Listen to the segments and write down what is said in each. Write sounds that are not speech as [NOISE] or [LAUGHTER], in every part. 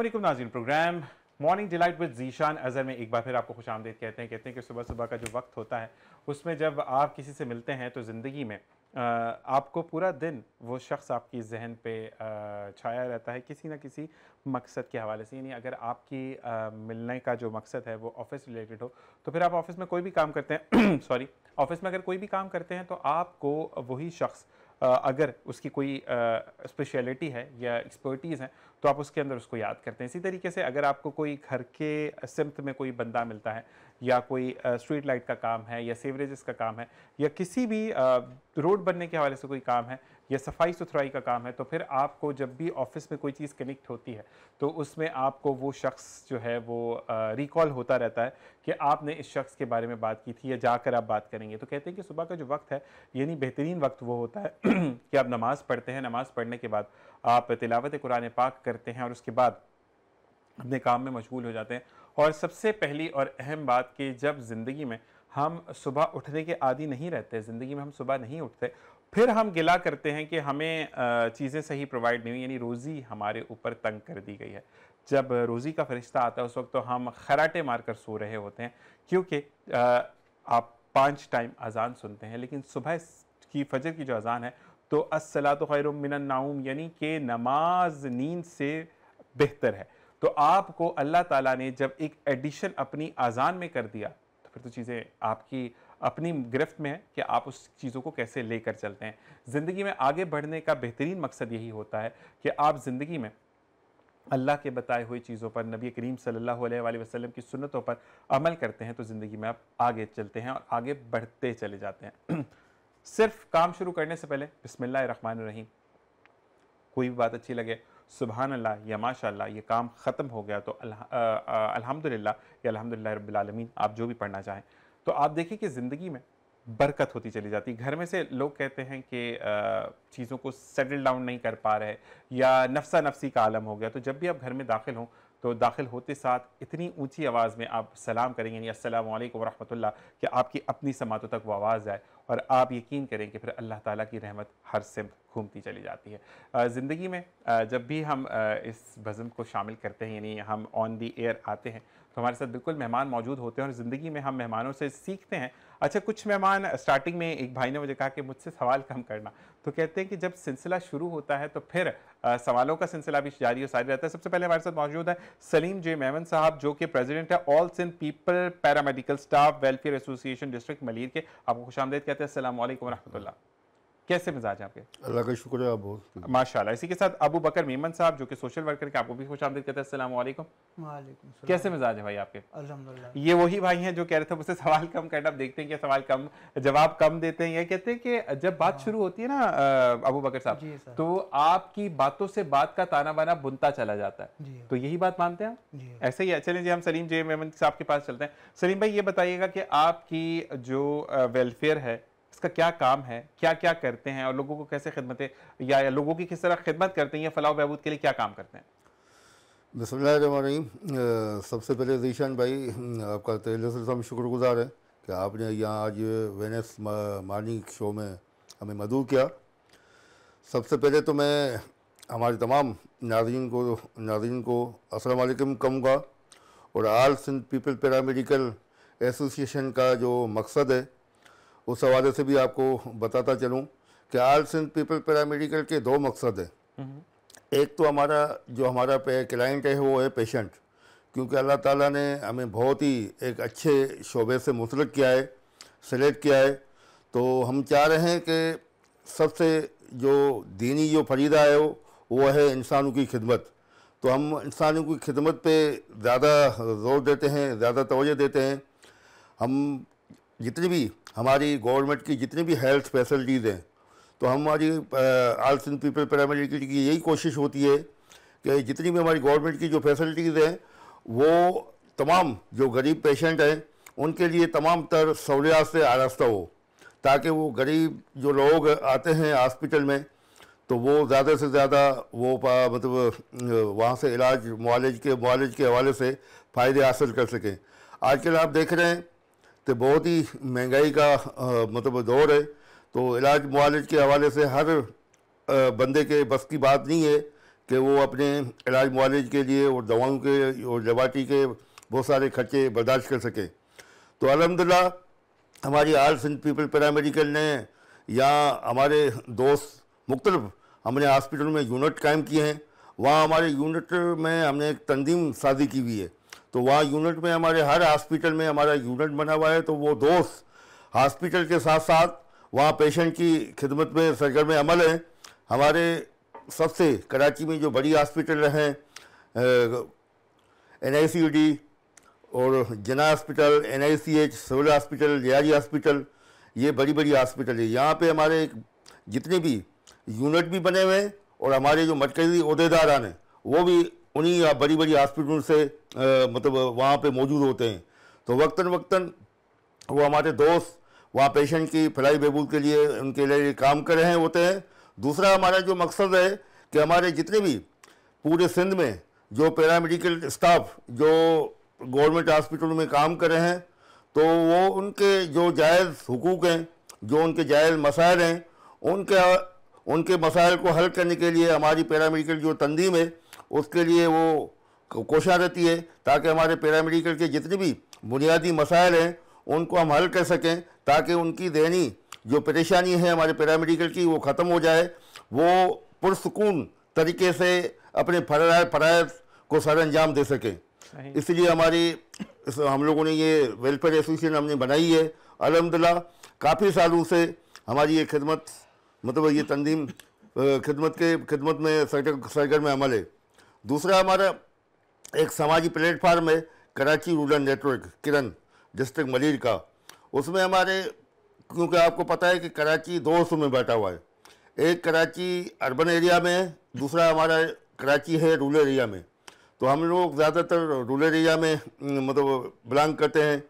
अल्लाम नाजीन program morning delight with Zeeshan Azhar में एक बार फिर आपको खुश आमदेद कहते हैं कहते हैं कि सुबह सुबह का जो वक्त होता है उसमें जब आप किसी से मिलते हैं तो ज़िंदगी में आपको पूरा दिन वो शख्स आपकी जहन पे छाया रहता है किसी ना किसी मकसद के हवाले से यानी अगर आपकी मिलने का जो मकसद है वो ऑफिस रिलेटेड हो तो फिर आप ऑफिस में कोई भी काम करते हैं [CLEARS THROAT] सॉरी ऑफिस में अगर कोई भी काम करते हैं तो आपको वही शख्स अगर उसकी कोई स्पेशलिटी है या एक्सपर्टीज़ है तो आप उसके अंदर उसको याद करते हैं इसी तरीके से अगर आपको कोई घर के सिमत में कोई बंदा मिलता है या कोई स्ट्रीट लाइट का काम है या सीवरेजेस का काम है या किसी भी रोड बनने के हवाले से कोई काम है या सफाई सुथराई का काम है तो फिर आपको जब भी ऑफिस में कोई चीज़ कनेक्ट होती है तो उसमें आपको वो शख्स जो है वो रिकॉल होता रहता है कि आपने इस शख्स के बारे में बात की थी या जाकर आप बात करेंगे तो कहते हैं कि सुबह का जो वक्त है यानी बेहतरीन वक्त वो होता है [CLEARS THROAT] कि आप नमाज़ पढ़ते हैं नमाज़ पढ़ने के बाद आप तिलावत कुरान पाक करते हैं और उसके बाद अपने काम में मशगूल हो जाते हैं और सबसे पहली और अहम बात कि जब ज़िंदगी में हम सुबह उठने के आदि नहीं रहते ज़िंदगी में हम सुबह नहीं उठते फिर हम गिला करते हैं कि हमें चीज़ें सही प्रोवाइड नहीं हुई यानी रोज़ी हमारे ऊपर तंग कर दी गई है जब रोज़ी का फरिश्ता आता है उस वक्त तो हम खराटे मार कर सो रहे होते हैं क्योंकि आप पाँच टाइम अजान सुनते हैं लेकिन सुबह की फजर की जो अजान है तो असला तो खैर नाउम यानी कि नमाज नींद से बेहतर है तो आपको अल्लाह ताला ने जब एक एडिशन अपनी अजान में कर दिया तो फिर तो चीज़ें आपकी अपनी गिरफ्त में है कि आप उस चीज़ों को कैसे लेकर चलते हैं ज़िंदगी में आगे बढ़ने का बेहतरीन मकसद यही होता है कि आप ज़िंदगी में अल्लाह के बताए हुए चीज़ों पर नबी करीम सल्लल्लाहु अलैहि वसल्लम की सुन्नतों पर अमल करते हैं तो ज़िंदगी में आप आगे चलते हैं और आगे बढ़ते चले जाते हैं [CLEARS THROAT] सिर्फ काम शुरू करने से पहले रहमान रहीम कोई भी बात अच्छी लगे सुबह अल्लाह या माशा ये काम ख़त्म हो गया तो अल्हम्दुलिल्लाह या अल्हम्दुलिल्लाह रब्बिल आलमीन आप जो भी पढ़ना चाहें तो आप देखिए कि ज़िंदगी में बरकत होती चली जाती घर में से लोग कहते हैं कि चीज़ों को सेटल डाउन नहीं कर पा रहे या नफसा नफसी का आलम हो गया तो जब भी आप घर में दाखिल हों तो दाखिल होते साथ इतनी ऊंची आवाज़ में आप सलाम करेंगे यानी अस्सलाम वालेकुम कि आपकी अपनी समातों तक वो आवाज़ आए और आप यकीन करें कि फिर अल्लाह ताला की रहमत हर सिमत घूमती चली जाती है ज़िंदगी में जब भी हम इस भजन को शामिल करते हैं यानी हम ऑन दी एयर आते हैं तो हमारे साथ बिल्कुल मेहमान मौजूद होते हैं और ज़िंदगी में हम मेहमानों से सीखते हैं अच्छा कुछ मेहमान स्टार्टिंग में एक भाई ने मुझे कहा कि मुझसे सवाल कम करना तो कहते हैं कि जब सिलसिला शुरू होता है तो फिर आ, सवालों का सिलसिला भी जारी और सारी रहता है सबसे पहले हमारे साथ मौजूद है सलीम जे मेमन साहब जो कि प्रेसिडेंट है all Sindh people paramedical staff welfare association district Malir के आपको खुश कहते हैं असल वरह कैसे मिजाज है आपके अल्लाह का शुक्र है बहुत माशाल्लाह इसी के साथ अबू बकर मेमन साहब जो कि सोशल वर्कर के आपको भी खुश आमदी कहते हैं अस्सलाम वालेकुम कैसे मिजाज है भाई आपके अल्हम्दुलिल्लाह ये वही भाई हैं जो कह रहे थे मुझसे सवाल कम करना आप देखते हैं कि सवाल कम जवाब कम देते हैं ये कहते हैं कि जब बात हाँ। शुरू होती है ना अबू बकर साहब तो आपकी बातों से बात का ताना बाना बुनता चला जाता है हाँ। तो यही बात मानते हैं आप हाँ। ऐसे ही चले जी हम सलीम जे मेमन साहब के पास चलते हैं सलीम भाई ये बताइएगा कि आपकी जो वेलफेयर है इसका क्या काम है क्या क्या करते हैं और लोगों को कैसे खिदमतें या, या लोगों की किस तरह खिदमत करते हैं या फलाह बहबूद के लिए क्या काम करते हैं बसमीम सबसे पहले जीशान भाई आपका तेल से हम शुक्रगुजार हैं कि आपने यहाँ आज वेनेस मार्निंग शो में हमें मदू किया सबसे पहले तो मैं हमारे तमाम नाजरन को नाजरन को असलकम कहूँगा और all Sindh people paramedical association का जो मकसद है उस हवाले से भी आपको बताता चलूँ कि आल सिंध पीपल पैरामेडिकल के दो मकसद हैं एक तो हमारा जो हमारा क्लाइंट है वो है पेशेंट क्योंकि अल्लाह ताला ने हमें बहुत ही एक अच्छे शोबे से मुसलक किया है सेलेक्ट किया है तो हम चाह रहे हैं कि सबसे जो दीनी जो फरीदा है वो है इंसानों की खिदमत तो हम इंसानों की खिदमत पे ज़्यादा जोर देते हैं ज़्यादा तोजह देते हैं हम जितनी भी हमारी गवर्नमेंट की जितनी भी हेल्थ फैसिलिटीज़ हैं तो हमारी आल्स इन पीपल पैरामेडिकल की यही कोशिश होती है कि जितनी भी हमारी गवर्नमेंट की जो फैसिलिटीज़ हैं वो तमाम जो गरीब पेशेंट हैं उनके लिए तमाम तर सहूलियात से आरास्ता हो ताकि वो गरीब जो लोग आते हैं हॉस्पिटल में तो वो ज़्यादा से ज़्यादा वो मतलब वहाँ से इलाज मालज के मालज के हवाले से फ़ायदे हासिल कर सकें आजकल आप देख रहे हैं तो बहुत ही महंगाई का आ, मतलब दौर है तो इलाज मुआलज के हवाले से हर आ, बंदे के बस की बात नहीं है कि वो अपने इलाज मुआलज के लिए और दवाओं के और जवाटी के बहुत सारे खर्चे बर्दाश्त कर सकें तो अलहमदिल्ला हमारी आल सिंध पीपल पैरामेडिकल ने या हमारे दोस्त मुख्तलफ हमने हॉस्पिटल में यूनिट कायम किए हैं वहाँ हमारे यूनिट में हमने एक तंजीम साजी की हुई है तो वहाँ यूनिट में हमारे हर हॉस्पिटल में हमारा यूनिट बना हुआ है तो वो दोस्त हॉस्पिटल के साथ साथ वहाँ पेशेंट की खिदमत में सरगर्म अमल है हमारे सबसे कराची में जो बड़ी हॉस्पिटल हैं एन आई सी डी और Jinnah hospital N I C H civil hospital Lyari hospital ये बड़ी बड़ी हॉस्पिटल है यहाँ पे हमारे जितने भी यूनिट भी बने हुए हैं और हमारे जो मरकजी अहदेदारान हैं वो भी उन्हीं बड़ी बड़ी हॉस्पिटल से आ, मतलब वहाँ पे मौजूद होते हैं तो वक्ता वक्ता वो हमारे दोस्त वहाँ पेशेंट की फलाई बहबूद के लिए उनके लिए काम कर रहे होते हैं दूसरा हमारा जो मकसद है कि हमारे जितने भी पूरे सिंध में जो पैरामेडिकल स्टाफ जो गवर्नमेंट हॉस्पिटल में काम कर रहे हैं तो वो उनके जो जायज़ हकूक़ हैं जो उनके जायज़ मसायल हैं उनके उनके मसायल को हल करने के लिए हमारी पैरामेडिकल जो तंजीम है उसके लिए वो कोशा रहती है ताकि हमारे पैरामेडिकल के जितने भी बुनियादी मसाइल हैं उनको हम हल कर सकें ताकि उनकी दैनी जो परेशानी है हमारे पैरामेडिकल की वो ख़त्म हो जाए वो पुरसकून तरीके से अपने फराय फरायत को सर अंजाम दे सकें इसलिए हमारी इस हम लोगों ने ये वेलफेयर एसोसिएशन हमने बनाई है अलहमदिल्ला काफ़ी सालों से हमारी ये खिदमत मतलब ये तंजीम खिदमत के खिदमत में सरगर में अमल है दूसरा हमारा एक सामाजिक प्लेटफार्म है Karachi rural network Kiran district Malir का उसमें हमारे क्योंकि आपको पता है कि कराची दो हिस्सों में बैठा हुआ है एक कराची अर्बन एरिया में है दूसरा हमारा कराची है रूरल एरिया में तो हम लोग ज़्यादातर रूरल एरिया में हम्म, मतलब बिलोंग करते हैं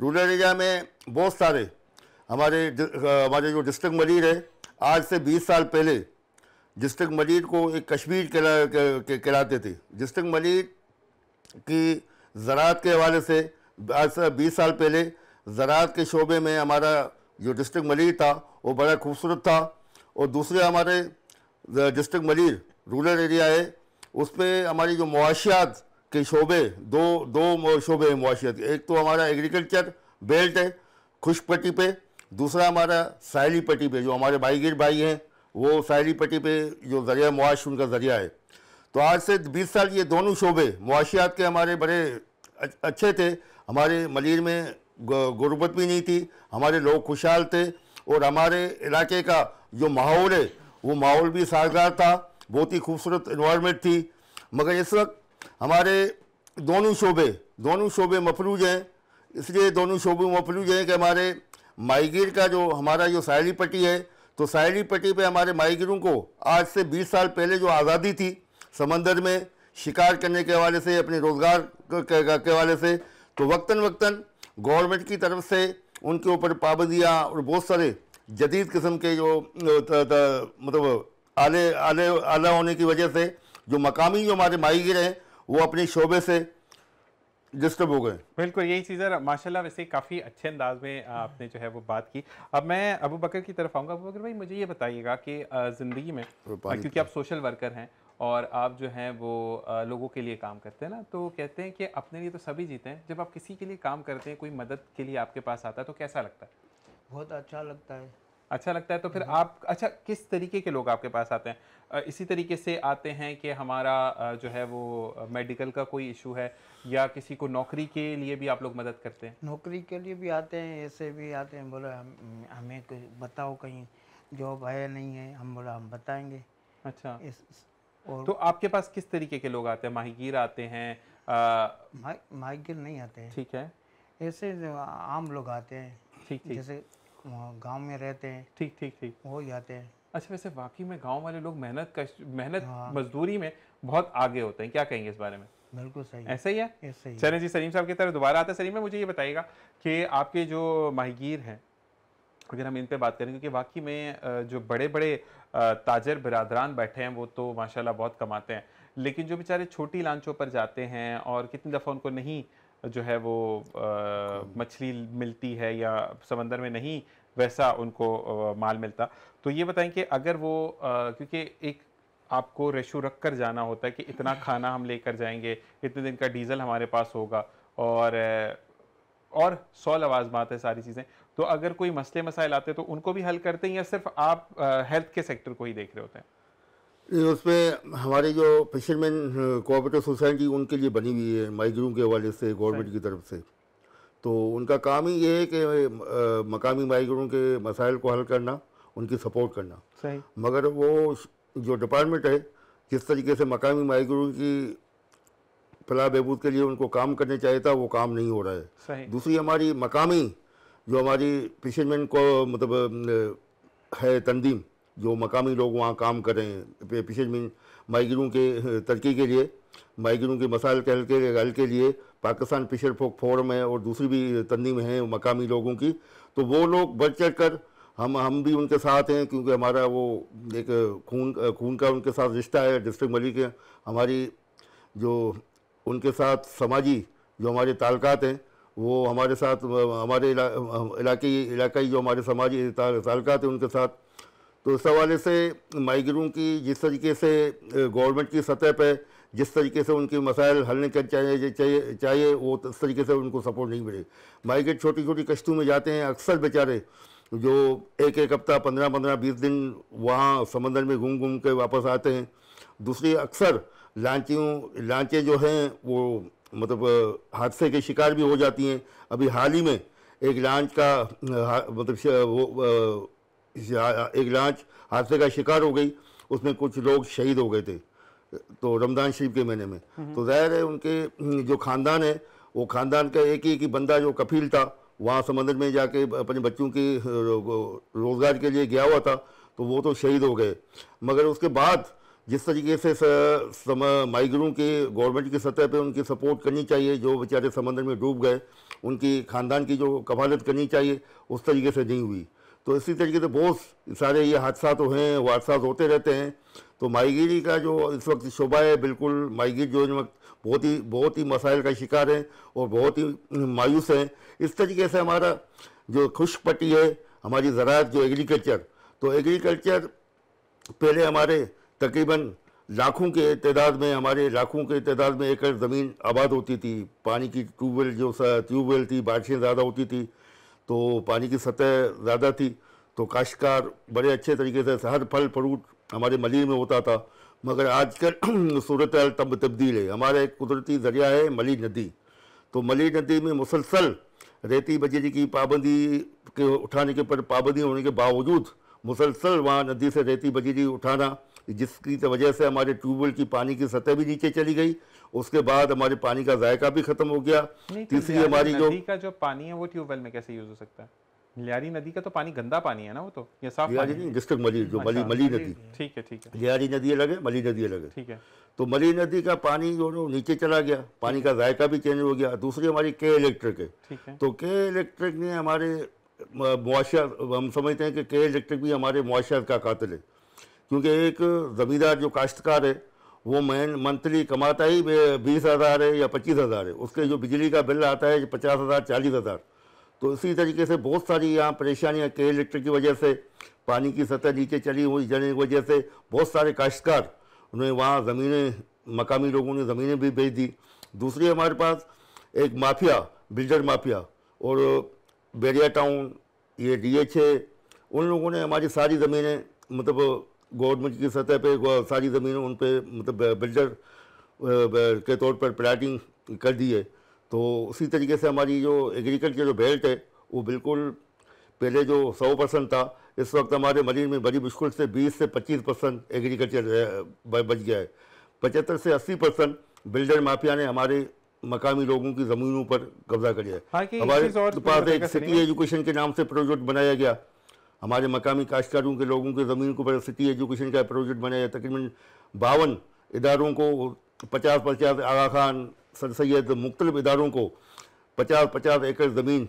रूरल एरिया में बहुत सारे हमारे हमारे जो डिस्ट्रिक्ट मलिर है आज से 20 साल पहले जस्टिक मजीद को एक कश्मीर कहलाते थे जस्टिक मजीद की ज़रात के हवाले से आज से बीस साल पहले ज़रात के शोबे में हमारा जो डिस्ट्रिक्ट मलिर था वो बड़ा खूबसूरत था और दूसरे हमारे डिस्ट्रिक्ट मलिर रूरल एरिया है उस पर हमारी जो मुआशियात के शोबे दो दो शोबे हैं मुआशियात एक तो हमारा एग्रीकल्चर बेल्ट है खुश पट्टी पे दूसरा हमारा साहली पट्टी पे जो हमारे भाईगिर भाई हैं वो शायरी पट्टी पे जो ज़रिया मुआश उनका ज़रिया है तो आज से 20 साल ये दोनों शोबे मुआशियात के हमारे बड़े अच्छे थे हमारे मलिर में गुरबत भी नहीं थी हमारे लोग खुशहाल थे और हमारे इलाके का जो माहौल है वो माहौल भी साजगार था बहुत ही खूबसूरत इन्वामेंट थी मगर इस वक्त हमारे दोनों शोबे दोनों शोबे मफलूज हैं इसलिए दोनों शोबे मफलूज हैं कि हमारे माइगिर का जो हमारा जो सायरी पट्टी है तो सायरी पट्टी पे हमारे माइग्रों को आज से 20 साल पहले जो आज़ादी थी समंदर में शिकार करने के हवाले से अपने रोज़गार के हवाले से तो वक्ता वक्ता गवर्नमेंट की तरफ से उनके ऊपर पाबंदियाँ और बहुत सारे जदीद किस्म के जो त, त, मतलब आले आले आला होने की वजह से जो मकामी जो हमारे माहिर हैं वो अपने शोबे से डिस्टर्ब हो गए बिल्कुल यही चीज़ है माशाल्लाह वैसे काफ़ी अच्छे अंदाज में आपने जो है वो बात की अब मैं अबू बकर की तरफ आऊँगा अबू बकर भाई मुझे ये बताइएगा कि ज़िंदगी में क्योंकि आप सोशल वर्कर हैं और आप जो हैं वो लोगों के लिए काम करते हैं ना तो कहते हैं कि अपने लिए तो सभी जीते हैं जब आप किसी के लिए काम करते हैं कोई मदद के लिए आपके पास आता है तो कैसा लगता है बहुत अच्छा लगता है अच्छा लगता है तो फिर हम्म। आप अच्छा किस तरीके के लोग आपके पास आते हैं इसी तरीके से आते हैं कि हमारा जो है वो मेडिकल का कोई इशू है या किसी को नौकरी के लिए भी आप लोग मदद करते हैं नौकरी के लिए भी आते हैं ऐसे भी आते हैं बोला हम हमें बताओ कहीं जॉब है नहीं है हम बोला हम बताएंगे अच्छा इस, और तो आपके पास किस तरीके के लोग आते हैं माहिगीर आते हैं माहिगीर नहीं आते हैं ठीक है ऐसे आम लोग आते हैं ठीक ठीक जैसे गांव में रहते हैं ठीक ठीक ठीक हो जाते हैं अच्छा वैसे वाकई में गांव वाले लोग मेहनत मेहनत हाँ। मजदूरी में बहुत आगे होते हैं क्या कहेंगे इस बारे में बिल्कुल सही ऐसा ही है ऐसा ही चले जी सलीम साहब की तरफ दोबारा आते हैं सलीम मुझे ये बताइएगा कि आपके जो माहगीर हैं अगर हम इन पे बात करें क्योंकि वाकई में जो बड़े बड़े ताजर बिरादरान बैठे हैं वो तो माशाल्लाह बहुत कमाते हैं लेकिन जो बेचारे छोटी लांचों पर जाते हैं और कितनी दफ़ा उनको नहीं जो है वो हम्म। मछली मिलती है या समंदर में नहीं वैसा उनको माल मिलता तो ये बताएं कि अगर वो क्योंकि एक आपको रेशो रख कर जाना होता है कि इतना [LAUGHS] खाना हम लेकर जाएंगे इतने दिन का डीजल हमारे पास होगा और और सौ लवाजमात है सारी चीज़ें तो अगर कोई मसले मसाइल आते हैं तो उनको भी हल करते हैं या सिर्फ आप हेल्थ के सेक्टर को ही देख रहे होते हैं उसमें हमारे जो फिशरमैन कोऑपरेटिव सोसाइटी उनके लिए बनी हुई है माइग्रू के हवाले से गवर्नमेंट की तरफ से तो उनका काम ही ये है कि मकामी माइग्रों के मसाइल को हल करना उनकी सपोर्ट करना मगर वो जो डिपार्टमेंट है जिस तरीके से मकामी माइग्रों की फला बहबूद के लिए उनको काम करने चाहिए था वो काम नहीं हो रहा है दूसरी हमारी मकामी जो हमारी फिशरमैन को मतलब है तंदीम जो मकामी लोग वहाँ काम करें पिछले मीन माइग्रों के तरक्की के लिए माइग्रों के मसाइल के हल के हल के लिए पाकिस्तान पिशर फोक फोरम है और दूसरी भी तंदीम हैं मकामी लोगों की तो वो लोग बढ़ चढ़ कर हम हम भी उनके साथ हैं क्योंकि हमारा वो एक खून खून का उनके साथ रिश्ता है डिस्ट्रिक्ट मलिक है हमारी जो उनके साथ समाजी जो हमारे ताल्लुकात हैं वो हमारे साथ हमारे इलाके इलाकाई जो हमारे समाजी तालक़ात हैं उनके साथ तो इस हवाले से माइग्रों की जिस तरीके से गवर्नमेंट की सतह पर जिस तरीके से उनके मसाइल हल नहीं कर चाहिए चाहिए चाहिए वो उस तरीके से उनको सपोर्ट नहीं मिले माइग्रेट छोटी छोटी कश्तियों में जाते हैं अक्सर बेचारे जो एक एक हफ्ता पंद्रह पंद्रह बीस दिन वहाँ समंदर में घूम घूम के वापस आते हैं दूसरी अक्सर लांचियों लांचे जो हैं वो मतलब हादसे के शिकार भी हो जाती हैं अभी हाल ही में एक लांच का मतलब वो एक लांच हादसे का शिकार हो गई उसमें कुछ लोग शहीद हो गए थे तो रमज़ान शरीफ के महीने में हम्म। तो ज़ाहिर है उनके जो ख़ानदान है वो ख़ानदान का एक ही कि बंदा जो कफील था वहाँ समंदर में जाके अपने बच्चों के रोज़गार के लिए गया हुआ था तो वो तो शहीद हो गए मगर उसके बाद जिस तरीके से माइग्रों के गवर्नमेंट की सतह पे उनकी सपोर्ट करनी चाहिए जो बेचारे समंदर में डूब गए उनकी ख़ानदान की जो कफालत करनी चाहिए उस तरीके से नहीं हुई तो इसी तरीके से बहुत सारे ये हादसा तो हैं वो हादसा होते रहते हैं तो माहगीरी का जो इस वक्त शोबा है बिल्कुल माहगीर जो इस वक्त बहुत ही बहुत ही मसाइल का शिकार है और बहुत ही मायूस है इस तरीके से हमारा जो खुश पट्टी है हमारी ज़रात जो एग्रीकल्चर तो एग्रीकल्चर पहले हमारे तकरीबन लाखों के तदाद में हमारे लाखों के तदाद में एकड़ ज़मीन आबाद होती थी पानी की ट्यूबवेल जो ट्यूबवेल थी बारिशें ज़्यादा होती थी तो पानी की सतह ज़्यादा थी तो काश्तकार बड़े अच्छे तरीके से हर फल फ्रूट हमारे मलिर में होता था मगर आजकल [CLEARS THROAT] सूरत तब तब्दील है हमारा एक कुदरती ज़रिया है मली नदी तो मली नदी में मुसलसल रेती बजरी की पाबंदी के उठाने के पर पाबंदी होने के बावजूद मुसलसल वहाँ नदी से रेती बजरी उठाना जिसकी तो वजह से हमारे ट्यूबवेल की पानी की सतह भी नीचे चली गई उसके बाद हमारे पानी का जायका भी खत्म हो गया तो तीसरी हमारी जो का जो पानी है वो ट्यूबवेल में कैसे यूज हो सकता है लियारी नदी का तो पानी गंदा पानी है ना वो तो या साफ पानी नहीं डिस्ट्रिक्ट मली जो मली अच्छा, मली नदी ठीक है ठीक है लियारी नदी अलग है मली नदी अलग है ठीक है तो मली नदी का पानी जो नीचे चला गया पानी का जायका भी चेंज हो गया दूसरी हमारी के इलेक्ट्रिक है तो के इलेक्ट्रिक ने हमारे मुआशा हम समझते हैं कि के इलेक्ट्रिक भी हमारे मुआशा का कातिल है क्योंकि एक ज़मींदार जो काश्तकार है वो मैन मंथली कमाता ही बीस हज़ार है या पच्चीस हज़ार है उसके जो बिजली का बिल आता है पचास हज़ार चालीस हज़ार तो इसी तरीके से बहुत सारी यहाँ परेशानियाँ के इलेक्ट्रिक की वजह से पानी की सतह नीचे चली हुई जाने की वजह से बहुत सारे काश्तकार उन्हें वहाँ ज़मीनें मकामी लोगों ने ज़मीनें भी बेच दी दूसरी हमारे पास एक माफिया बिल्डर माफिया और बेरिया टाउन ये डी एच ए उन लोगों ने हमारी सारी ज़मीनें मतलब गवर्नमेंट की सतह पे सारी ज़मीन उन पर मतलब बिल्डर के तौर पर प्लाटिंग कर दी है तो उसी तरीके से हमारी जो एग्रीकल्चर जो बेल्ट है वो बिल्कुल पहले जो सौ परसेंट था इस वक्त हमारे मरीज में बड़ी मुश्किल से बीस से पच्चीस परसेंट एग्रीकल्चर बच गया है पचहत्तर से अस्सी परसेंट बिल्डर माफिया ने हमारे मकामी लोगों की ज़मीनों पर कब्जा कर लिया है हाँ, हमारे पास एक सिटी एजुकेशन के नाम से प्रोजेक्ट बनाया गया हमारे मकामी काश्तकारों के लोगों की ज़मीन को पर सिटी एजुकेशन का प्रोजेक्ट बनाया तकरीबन बावन इदारों को पचास पचास आगा खान सर सैद मुख्तलिफ इदारों को पचास पचास एकड़ ज़मीन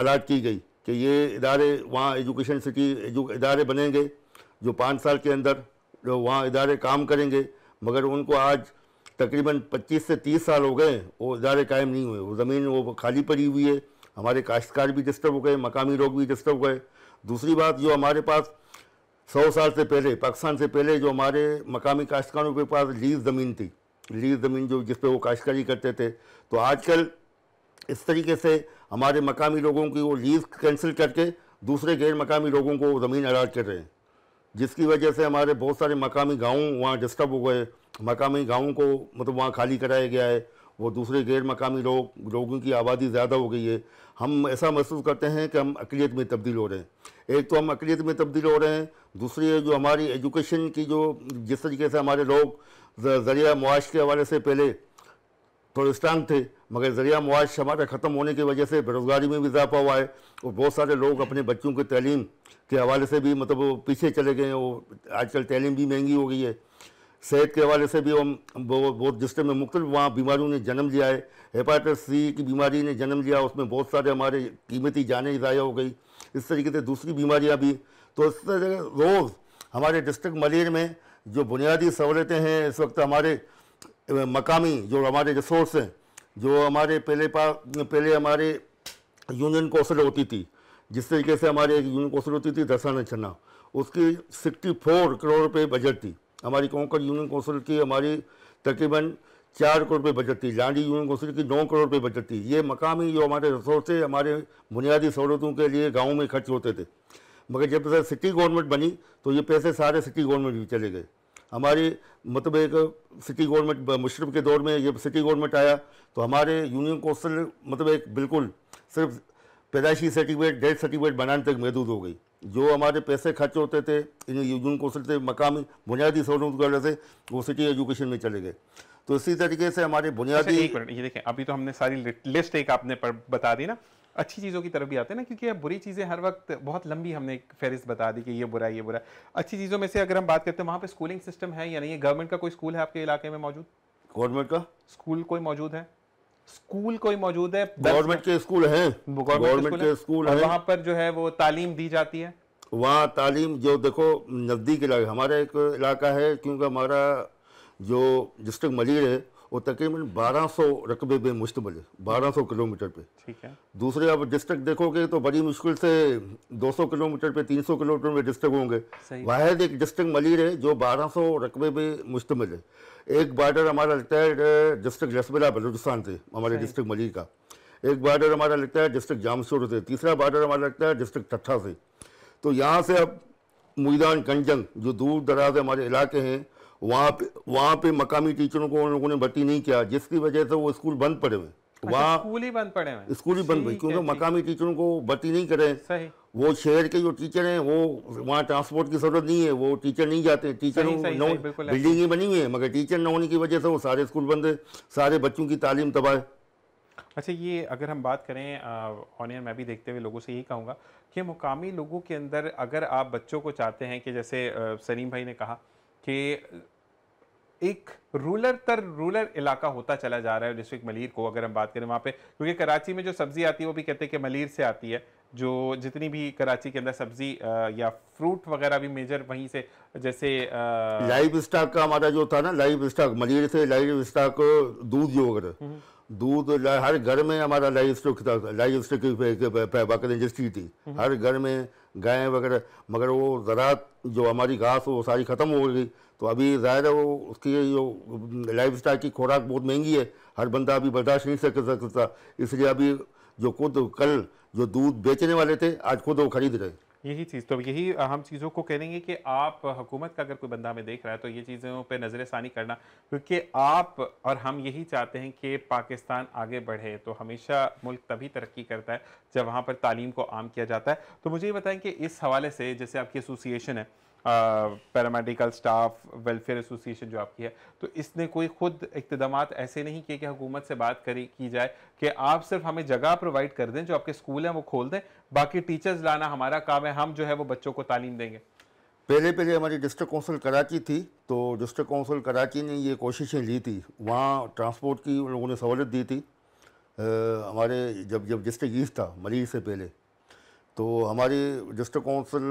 अलाट की गई कि ये इदारे वहाँ एजुकेशन सिटी एजु, इदारे बनेंगे जो पाँच साल के अंदर जो वहाँ इदारे काम करेंगे मगर उनको आज तकरीबन 25 से 30 साल हो गए वो इदारे कायम नहीं हुए वो ज़मीन वो खाली पड़ी हुई है हमारे काश्तकार भी डिस्टर्ब हो गए मकामी लोग भी डिस्टर्ब हो गए दूसरी बात जो हमारे पास सौ साल से पहले पाकिस्तान से पहले जो हमारे मकामी काश्तकारों के पास लीज ज़मीन थी लीज ज़मीन जो जिस पर वो काश्तकारी करते थे तो आजकल इस तरीके से हमारे मकामी लोगों की वो लीज़ कैंसिल करके दूसरे गैर मकामी लोगों को ज़मीन अलाट कर रहे हैं जिसकी वजह से हमारे बहुत सारे मकामी गाँव वहाँ डिस्टर्ब हो गए मकामी गाँव को मतलब वहाँ खाली कराया गया है वो दूसरे गैर मकामी लोग लोगों की आबादी ज़्यादा हो गई है हम ऐसा महसूस करते हैं कि हम अकलीत में तब्दील हो रहे हैं एक तो हम अकलीत में तब्दील हो रहे हैं दूसरी है जो हमारी एजुकेशन की जो जिस तरीके से हमारे लोग ज़रिया मुआश के हवाले से पहले थोड़े स्ट्रांग थे मगर ज़रिया मुआश हमारे ख़त्म होने की वजह से बेरोज़गारी में भी इजाफा हुआ है और बहुत सारे लोग अपने बच्चों की तैलीम के हवाले से भी मतलब पीछे चले गए हैं वो आजकल तैलीम भी महंगी हो गई है सेहत के हवाले से भी हम बहुत डिस्ट्रिक्ट में मुख्तु वहाँ बीमारियों ने जन्म लिया है हेपाटाइटिस सी की बीमारी ने जन्म लिया उसमें बहुत सारे हमारे कीमती जाने ज़ाया हो गई इस तरीके से दूसरी बीमारियाँ भी तो इस तरह रोज़ हमारे डिस्ट्रिक्ट मलेर में जो बुनियादी सहूलतें हैं इस वक्त हमारे मकामी जो हमारे रिसोर्स हैं जो हमारे पहले पा पहले हमारे यूनियन कौंसिल होती थी जिस तरीके से हमारे एक यूनियन कौंसिल होती थी दसाना छन्ना उसकी सिक्सटी फोर करोड़ रुपये बजट थी हमारी कोंकण यूनियन कौंसिल की हमारी तकरीबन चार करोड़ रुपये बचत थी लांडी यूनियन कौंसिल की नौ करोड़ रुपये बचत थी ये मकामी जो हमारे रिसोर्सेज हमारे बुनियादी सहूलतों के लिए गाँव में खर्च होते थे मगर जब से सिटी गवर्नमेंट बनी तो ये पैसे सारे सिटी गवर्नमेंट भी चले गए हमारी मतलब एक सिटी गवर्नमेंट मुशरफ के दौर में जब सिटी गवर्नमेंट आया तो हमारे यूनियन कौंसिल मतलब एक बिल्कुल सिर्फ पैदाइशी सर्टिफिकेट डेथ सर्टिफिकेट बनाने तक महदूद हो गई जो हमारे पैसे खर्च होते थे इन यूजन कौंसिल से मकामी बुनियादी सहूलत की वजह से वो सिटी एजुकेशन में चले गए तो इसी तरीके से हमारे अच्छा, बुनियादी ये देखें अभी तो हमने सारी लिस्ट एक आपने पर बता दी ना अच्छी चीज़ों की तरफ भी आते हैं ना क्योंकि बुरी चीज़ें हर वक्त बहुत लंबी हमने एक फहरिस्त बता दी कि ये बुरा ये बुरा अच्छी चीज़ों में से अगर हम बात करते हैं वहाँ पे स्कूलिंग सिस्टम है या नहीं है गवर्नमेंट का कोई स्कूल है आपके इलाके में मौजूद गवर्नमेंट का स्कूल कोई मौजूद है स्कूल कोई मौजूद है गवर्नमेंट के स्कूल हैं गवर्नमेंट के स्कूल हैं वहाँ पर जो है वो तालीम दी जाती है वहाँ तालीम जो देखो नज़दीक इलाके हमारा एक इलाका है क्योंकि हमारा जो डिस्ट्रिक्ट मलिर है वो तकरीबन 1200 रकबे पे मुश्तमल है सौ किलोमीटर पे ठीक है दूसरे आप डिस्ट्रिक्ट देखोगे तो बड़ी मुश्किल से 200 किलोमीटर पे 300 किलोमीटर में डिस्ट्रिक्ट होंगे वाद एक डिस्ट्रिक्ट मलिर है जो 1200 रकबे पे मुश्तमिल है एक बार्डर हमारा लगता है डिस्ट्रिक्ट रसबिला बलूचिस्तान से हमारे डिस्ट्रिक्ट मलिर का एक बार्डर हमारा लगता है डिस्ट्रिक्ट जामशोर से तीसरा बार्डर हमारा लगता है डिस्ट्रिक्ट ठट्ठा से तो यहाँ से अब मुईदान कंजंग जो दूर दराज हमारे इलाके हैं वहाँ पे वहाँ पे मकामी टीचरों को उन लोगों ने भर्ती नहीं किया जिसकी वजह से वो स्कूल बंद पड़े हुए अच्छा, वहाँ स्कूल ही बंद पड़े हुए स्कूल ही बंद हुए क्योंकि मकामी टीचरों को भर्ती नहीं करे सही वो शहर के जो टीचर हैं वो वहाँ ट्रांसपोर्ट की जरूरत नहीं है वो टीचर नहीं जाते टीचर बिल्डिंग ही बनी हुई है मगर टीचर न होने की वजह से वो सारे स्कूल बंद है सारे बच्चों की तालीम तबाह अच्छा ये अगर हम बात करें ऑनियन मैं भी देखते हुए लोगों से यही कहूँगा कि मुकामी लोगों के अंदर अगर आप बच्चों को चाहते हैं कि जैसे सलीम भाई ने कहा कि एक रूलर तर रूलर इलाका होता चला जा रहा है डिस्ट्रिक्ट मलिर को अगर हम बात करें वहाँ पे क्योंकि कराची में जो सब्ज़ी आती है वो भी कहते हैं कि मलिर से आती है जो जितनी भी कराची के अंदर सब्जी या फ्रूट वगैरह भी मेजर वहीं से जैसे लाइव स्टॉक का हमारा जो था ना लाइव स्टॉक मलिर से लाइव स्टॉक दूध जो वगैरह हम्म। दूध हर घर में हमारा लाइव स्टॉक था लाइव स्टॉक की इंडस्ट्री थी हम्म। हर घर में गाय वगैरह मगर वो ज़रात जो हमारी घास वो सारी ख़त्म हो गई तो अभी ज़ाहिर है वो उसकी जो लाइफ स्टाइल की खुराक बहुत महंगी है हर बंदा अभी बर्दाश्त नहीं कर सकता इसलिए अभी जो खुद कल जो दूध बेचने वाले थे आज खुद वो खरीद रहे यही चीज़ तो यही हम चीज़ों को कहेंगे कि आप हुकूमत का अगर कोई बंदा हमें देख रहा है तो ये चीज़ों पर नज़र ऐसानी करना क्योंकि आप और हम यही चाहते हैं कि पाकिस्तान आगे बढ़े तो हमेशा मुल्क तभी तरक्की करता है जब वहाँ पर तालीम को आम किया जाता है तो मुझे ये बताएं कि इस हवाले से जैसे आपकी एसोसिएशन है पैरामेडिकल स्टाफ वेलफेयर एसोसिएशन जो आपकी है तो इसने कोई खुद इकदाम ऐसे नहीं किए कि हुकूमत से बात करी की जाए कि आप सिर्फ हमें जगह प्रोवाइड कर दें जो आपके स्कूल हैं वो खोल दें बाकी टीचर्स लाना हमारा काम है हम जो है वो बच्चों को तालीम देंगे पहले पहले हमारी डिस्ट्रिक्ट काउंसिल कराची थी तो डिस्ट्रिक्ट काउंसिल कराची ने ये कोशिशें ली थी वहाँ ट्रांसपोर्ट की उन लोगों ने सहूलत दी थी आ, हमारे जब जब डिस्ट्रिक्ट ईस्ट था मरीज से पहले तो हमारी डिस्ट्रिक्ट काउंसिल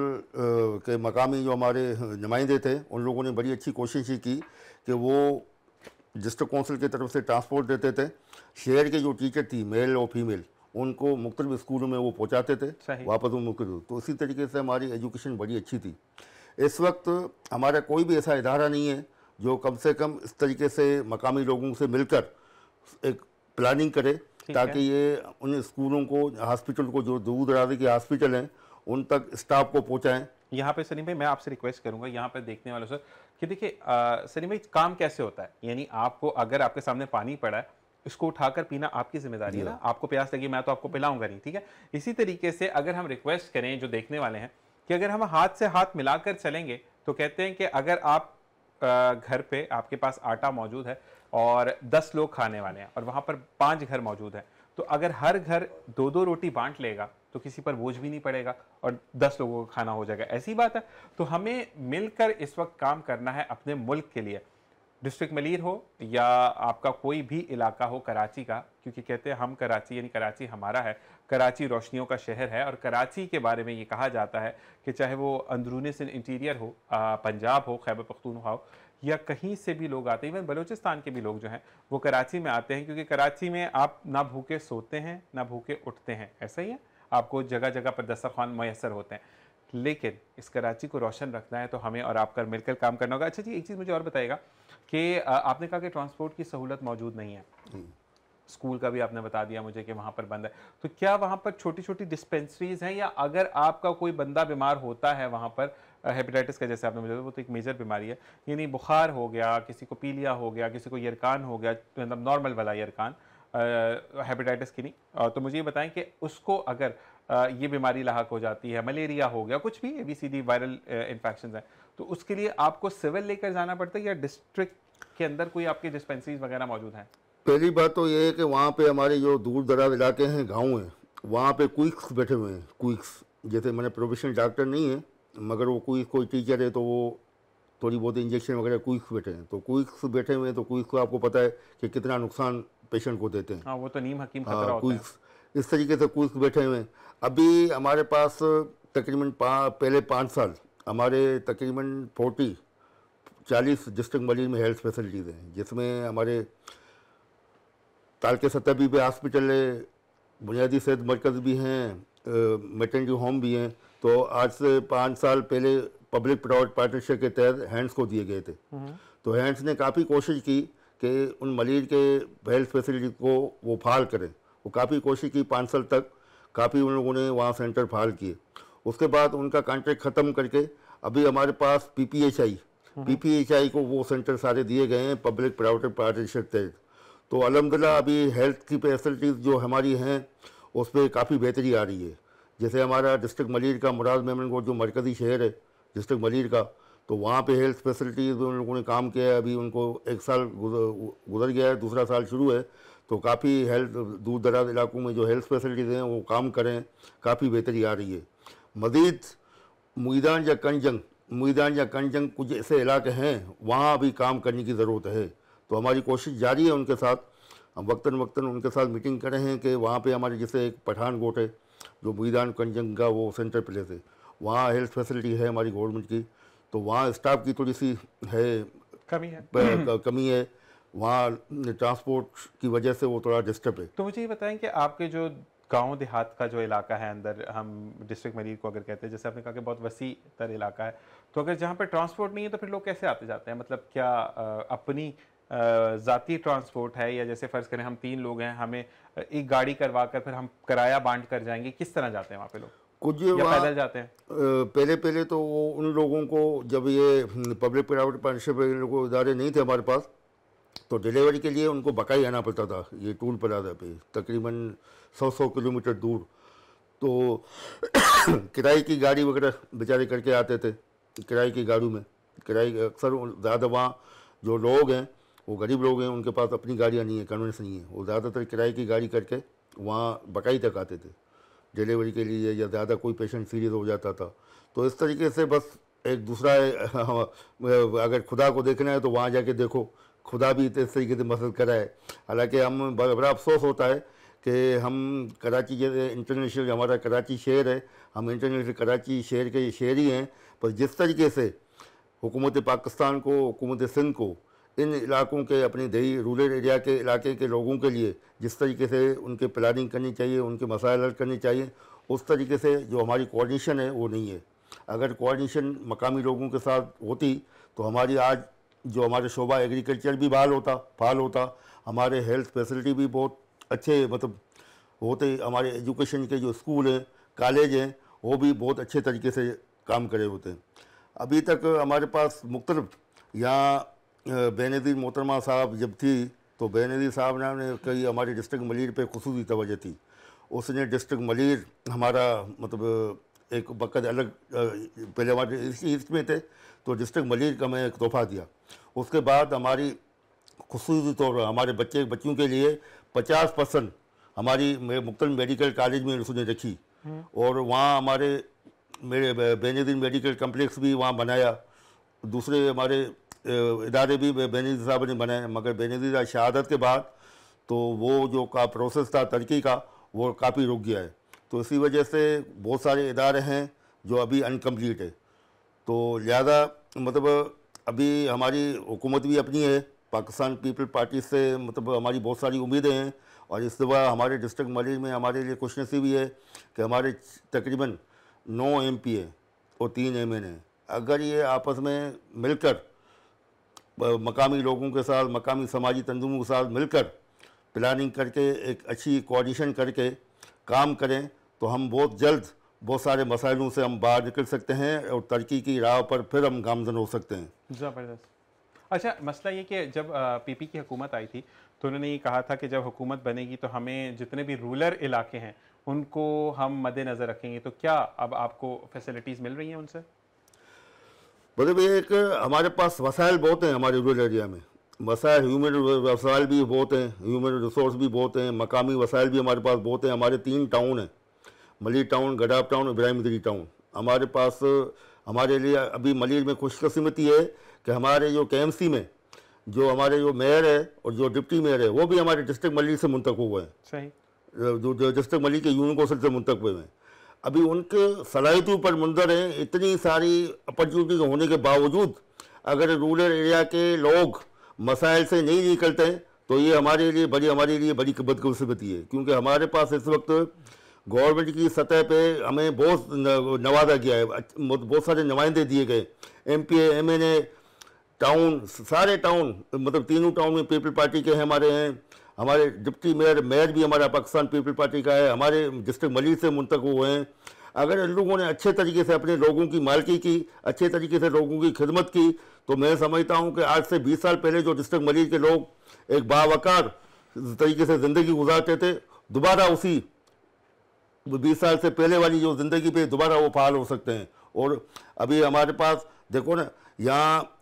के मकामी जो हमारे नुमाइंदे थे उन लोगों ने बड़ी अच्छी कोशिश ही की कि वो डिस्ट्रिक्ट काउंसिल की तरफ से ट्रांसपोर्ट देते थे शहर के जो टीचर थी मेल और फीमेल उनको मुख्तलिफ स्कूलों में वो पहुँचाते थे वापस वो मुख्य तो इसी तरीके से हमारी एजुकेशन बड़ी अच्छी थी इस वक्त हमारा कोई भी ऐसा इदारा नहीं है जो कम से कम इस तरीके से मकामी लोगों से मिलकर एक प्लानिंग करे ताकि ये उन स्कूलों को हॉस्पिटल को जो दूर दराज के हॉस्पिटल हैं उन तक स्टाफ को पहुँचाएँ यहाँ पे सलीम भाई मैं आपसे रिक्वेस्ट करूँगा यहाँ पे देखने वालों से कि देखिए सलीम भाई काम कैसे होता है यानी आपको अगर आपके सामने पानी पड़ा है इसको उठाकर पीना आपकी जिम्मेदारी है ना आपको प्यास लगी मैं तो आपको पिलाऊंगा नहीं ठीक है इसी तरीके से अगर हम रिक्वेस्ट करें जो देखने वाले हैं कि अगर हम हाथ से हाथ मिलाकर चलेंगे तो कहते हैं कि अगर आप घर पे आपके पास आटा मौजूद है और दस लोग खाने वाले हैं और वहाँ पर पाँच घर मौजूद हैं तो अगर हर घर दो दो रोटी बांट लेगा तो किसी पर बोझ भी नहीं पड़ेगा और दस लोगों का खाना हो जाएगा ऐसी बात है तो हमें मिलकर इस वक्त काम करना है अपने मुल्क के लिए डिस्ट्रिक्ट मलिर हो या आपका कोई भी इलाका हो कराची का क्योंकि कहते हैं हम कराची यानी कराची हमारा है कराची रोशनियों का शहर है और कराची के बारे में ये कहा जाता है कि चाहे वो अंदरूनी से इंटीरियर हो पंजाब हो खैबर पख्तूनख्वा हो या कहीं से भी लोग आते हैं इवन बलूचिस्तान के भी लोग जो हैं वो कराची में आते हैं क्योंकि कराची में आप ना भूखे सोते हैं ना भूखे उठते हैं ऐसा ही है आपको जगह जगह पर दस्तरखान मैसर होते हैं लेकिन इस कराची को रोशन रखना है तो हमें और आपका मिलकर काम करना होगा अच्छा जी एक चीज़ मुझे और बताएगा कि आपने कहा कि ट्रांसपोर्ट की सहूलत मौजूद नहीं है हम्म। स्कूल का भी आपने बता दिया मुझे कि वहाँ पर बंद है तो क्या वहाँ पर छोटी छोटी डिस्पेंसरीज हैं या अगर आपका कोई बंदा बीमार होता है वहाँ पर हेपेटाइटिस का जैसे आपने मुझे वो तो एक मेजर बीमारी है यानी बुखार हो गया किसी को पीलिया हो गया किसी को यरकान हो गया तो मतलब नॉर्मल वाला यरकान हेपेटाइटिस की नहीं तो मुझे ये बताएं कि उसको अगर ये बीमारी लाक हो जाती है मलेरिया हो गया कुछ भी A B C D viral infection है तो उसके लिए आपको सिविल लेकर जाना पड़ता है या डिस्ट्रिक्ट के अंदर कोई आपकी डिस्पेंसरीज वगैरह मौजूद हैं पहली बात तो ये है कि वहाँ पे हमारे जो दूर दराज इलाके हैं गाँव हैं वहाँ पे क्विक्स बैठे हुए हैं क्विक्स जैसे मैंने प्रोफेशनल डॉक्टर नहीं है मगर वो कोई कोई टीचर है तो वो थोड़ी बहुत इंजेक्शन वगैरह क्विक्स बैठे हैं तो कोई बैठे हुए हैं तो कोई को आपको पता है कि कितना नुकसान पेशेंट को देते हैं हाँ, वो तो नीम हकीम हाँ, होता इस तरीके से कोई बैठे हुए हैं अभी हमारे पास तकरीबन पा, पहले पाँच साल हमारे तकरीबन फोर्टी चालीस डिस्ट्रिक्ट मरीज में हेल्थ फैसिलिटीज़ हैं जिसमें हमारे तालके सतह पर हॉस्पिटल है बुनियादी सेहत मरकज़ भी हैं मेटर्निटी होम भी हैं तो आज से पाँच साल पहले पब्लिक प्राइवेट पार्टनरशिप के तहत हैंड्स को दिए गए थे हम्म। तो हैंड्स ने काफ़ी कोशिश की कि उन मरीज के हेल्थ फैसिलिटी को वो फाल करें वो काफ़ी कोशिश की पाँच साल तक काफ़ी उन लोगों ने वहाँ सेंटर फाल किए उसके बाद उनका कॉन्ट्रैक्ट ख़त्म करके अभी हमारे पास P P H I P P H I को वो सेंटर सारे दिए गए हैं पब्लिक प्राइवेट पार्टनरशिप तहत तो अलहमदिल्ला अभी हेल्थ की फैसिलिटीज़ जो हमारी हैं उस पर काफ़ी बेहतरी आ रही है जैसे हमारा डिस्ट्रिक्ट मलिर का मुराद मेमन को जो मरकज़ी शहर है डिस्ट्रिक्ट मलिर का तो वहाँ पे हेल्थ फैसिलिटीज़ में उन लोगों ने काम किया है अभी उनको एक साल गुजर गया है दूसरा साल शुरू है तो काफ़ी हेल्थ दूर दराज इलाकों में जो हेल्थ फैसिलिटीज़ हैं वो काम करें काफ़ी बेहतरी आ रही है मजीद मुईदान या कंजंग मुईदान या कंजंग कुछ ऐसे इलाके हैं वहाँ अभी काम करने की ज़रूरत है तो हमारी कोशिश जारी है उनके साथ हम वक्ता वक्ता उनके साथ मीटिंग कर रहे हैं कि वहाँ पर हमारे जैसे एक पठानकोट है जो मीदान कंजंग का वो सेंटर प्लेस है वहाँ हेल्थ फैसिलिटी है हमारी गवर्नमेंट की तो वहाँ स्टाफ की थोड़ी सी है कमी है कमी है वहाँ ट्रांसपोर्ट की वजह से वो थोड़ा डिस्टर्ब है तो मुझे ये बताएं कि आपके जो गांव देहात का जो इलाका है अंदर हम डिस्ट्रिक्ट मरीज को अगर कहते हैं जैसे आपने कहा कि बहुत वसी तर इलाका है तो अगर जहाँ पर ट्रांसपोर्ट नहीं है तो फिर लोग कैसे आते जाते हैं मतलब क्या अपनी ज़ाती ट्रांसपोर्ट है या जैसे फ़र्ज़ करें हम तीन लोग हैं हमें एक गाड़ी करवा कर फिर हम किराया बांट कर जाएंगे किस तरह जाते हैं वहाँ पे लोग कुछ या पैदल जाते हैं पहले पहले तो वो उन लोगों को जब ये पब्लिक प्राइवेट पार्टनरशिप को इदारे नहीं थे हमारे पास तो डिलीवरी के लिए उनको बकाई आना पड़ता था ये टूल प्लाजा पे तकरीबन सौ सौ किलोमीटर दूर तो [COUGHS] किराए की गाड़ी वगैरह बेचारे करके आते थे किराए की गाड़ी में किराए अक्सर ज़्यादा वहाँ जो लोग हैं वो गरीब लोग हैं उनके पास अपनी गाड़ियाँ नहीं है कन्वेंस नहीं है वो ज़्यादातर किराए की गाड़ी करके वहाँ बकाई तक आते थे डिलीवरी के लिए या ज़्यादा कोई पेशेंट सीरियस हो जाता था तो इस तरीके से बस एक दूसरा [LAUGHS] अगर खुदा को देखना है तो वहाँ जाके देखो खुदा भी इस तरीके से मदद कराए हालांकि हम बड़ा अफसोस होता है कि हम कराची जैसे इंटरनेशनल हमारा कराची शहर है हम इंटरनेशनल कराची शहर के ही हैं पर जिस तरीके से हुकूमत पाकिस्तान को हुकूमत सिंध को इन इलाकों के अपने दही रूरल एरिया के इलाके के लोगों के लिए जिस तरीके से उनके प्लानिंग करनी चाहिए उनके मसाइल हल करने चाहिए उस तरीके से जो हमारी कोऑर्डिनेशन है वो नहीं है अगर कोऑर्डिनेशन मकामी लोगों के साथ होती तो हमारी आज जो हमारे शोभा एग्रीकल्चर भी बहाल होता फाल होता हमारे हेल्थ फैसिलिटी भी बहुत अच्छे मतलब होते हमारे एजुकेशन के जो स्कूल हैं कॉलेज हैं वो भी बहुत अच्छे तरीके से काम करे होते हैं अभी तक हमारे पास मुख्तलिफ यहाँ बेनदीर मोहतरमा साहब जब थी तो बेनदीर साहब ने कई हमारे डिस्ट्रिक्ट मलिर पे खसूसी तोजह थी उसने डिस्ट्रिक्ट मलिर हमारा मतलब एक बकद अलग पहले हमारे ईस्ट में थे तो डिस्ट्रिक्ट मलिर का मैं एक तोहफ़ा दिया उसके बाद हमारी खसूसी तौर पर हमारे बच्चे बच्चियों के लिए पचास परसेंट हमारी मुख्तल मेडिकल कॉलेज में उसने रखी और वहाँ हमारे मेरे बेनदीन मेडिकल कम्प्लेक्स भी वहाँ बनाया दूसरे हमारे इदारे भी बेनजीद साहब ने बनाए मगर बेनजीदा शहादत के बाद तो वो जो का प्रोसेस था तरक्की का वो काफ़ी रुक गया है तो इसी वजह से बहुत सारे इदारे हैं जो अभी अनकम्प्लीट है तो लिहाजा मतलब अभी हमारी हुकूमत भी अपनी है पाकिस्तान पीपल पार्टी से मतलब हमारी बहुत सारी उम्मीदें हैं और इस दफ़ा हमारे डिस्ट्रिक्ट मरीज में हमारे लिए खुश नसीबी है कि हमारे तकरीबन नौ एम पी है और तीन एम एन है अगर ये आपस में मिलकर मकामी लोगों के साथ मकामी समाजी तंजुमों के साथ मिलकर प्लानिंग करके एक अच्छी कोऑर्डिनेशन करके काम करें तो हम बहुत जल्द बहुत सारे मसाइलों से हम बाहर निकल सकते हैं और तरक्की की राह पर फिर हम गामजन हो सकते हैं ज़बरदस्त अच्छा मसला ये कि जब पीपी की हुकूमत आई थी तो उन्होंने ये कहा था कि जब हुकूमत बनेगी तो हमें जितने भी रूरल इलाके हैं उनको हम मद्देनज़र रखेंगे तो क्या अब आपको फैसिलिटीज़ मिल रही हैं उनसे मतलब एक हमारे पास वसाइल बहुत हैं हमारे रूरल एरिया में वसाइल ह्यूमन वसाइल भी बहुत हैं ह्यूमन रिसोर्स भी बहुत हैं मकामी वसाइल भी हमारे पास बहुत हैं हमारे तीन टाउन हैं मलिर टाउन गडाब टाउन इब्राहिमदरी टाउन हमारे पास हमारे लिए अभी मलिर में खुशकस्मती है कि हमारे जो के में जो हमारे जो मेयर है और जो डिप्टी मेयर है वो भी हमारे डिस्ट्रिक्ट मलिर से मुंतक हुए हैं सही जो डिस्ट्रिक्ट मलिर के कौंसिल से मुंतक हुए हैं अभी उनके सलाहितों पर मंजर हैं इतनी सारी अपॉर्चुनिटी होने के बावजूद अगर रूरल एरिया के लोग मसाइल से नहीं निकलते तो ये हमारे लिए बड़ी हमारे लिए बड़ी बदकसमती है क्योंकि हमारे पास इस वक्त गवर्नमेंट की सतह पे हमें बहुत नवाजा किया है बहुत सारे नुमाइंदे दिए गए M P M N A town सारे टाउन मतलब तीनों टाउन में पीपल पार्टी के हमारे हैं हमारे डिप्टी मेयर मेयर भी हमारा पाकिस्तान पीपल पार्टी का है हमारे डिस्ट्रिक्ट मलिक से मुंतक हुए हैं अगर इन लोगों ने अच्छे तरीके से अपने लोगों की मालकी की अच्छे तरीके से लोगों की खिदमत की तो मैं समझता हूँ कि आज से 20 साल पहले जो डिस्ट्रिक्ट मलिक के लोग एक बावकार तरीके से ज़िंदगी गुजारते थे दोबारा उसी बीस साल से पहले वाली जो ज़िंदगी पे दोबारा वो फाल हो सकते हैं और अभी हमारे पास देखो ना यहाँ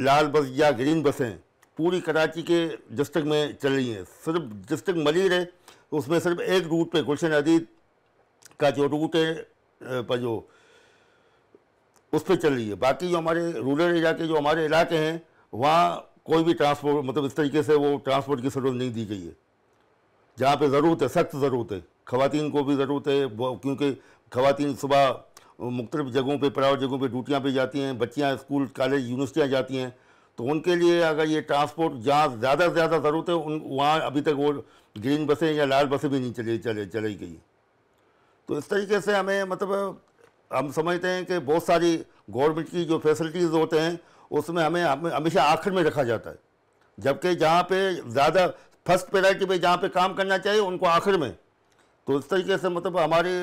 लाल बस या ग्रीन बसें पूरी कराची के डिस्ट्रिक्ट में चल रही हैं सिर्फ डिस्ट्रिक्ट मलिर है तो उसमें सिर्फ एक रूट पे गुलशन अदीद का जो रूट है पर जो उस पर चल रही है बाकी जो हमारे रूरल एरिया के जो हमारे इलाके हैं वहाँ कोई भी ट्रांसपोर्ट मतलब इस तरीके से वो ट्रांसपोर्ट की जरूरत नहीं दी गई है जहाँ पे ज़रूरत है सख्त ज़रूरत है खातन को भी ज़रूरत है क्योंकि खातन सुबह मुख्तलिफ जगहों पर प्राइवेट जगहों पर ड्यूटियाँ पर जाती हैं बच्चियाँ स्कूल कॉलेज यूनिवर्सिटियाँ जाती हैं तो उनके लिए अगर ये ट्रांसपोर्ट जहाँ ज़्यादा से ज़्यादा ज़रूरत है उन वहाँ अभी तक वो ग्रीन बसें या लाल बसें भी नहीं चली चले चली गई तो इस तरीके से हमें मतलब हम समझते हैं कि बहुत सारी गवर्नमेंट की जो फैसिलिटीज़ होते हैं उसमें हमें हमेशा आखिर में रखा जाता है जबकि जहाँ पे ज़्यादा फर्स्ट प्रायरिटी पे जहाँ पे काम करना चाहिए उनको आखिर में तो इस तरीके से मतलब हमारे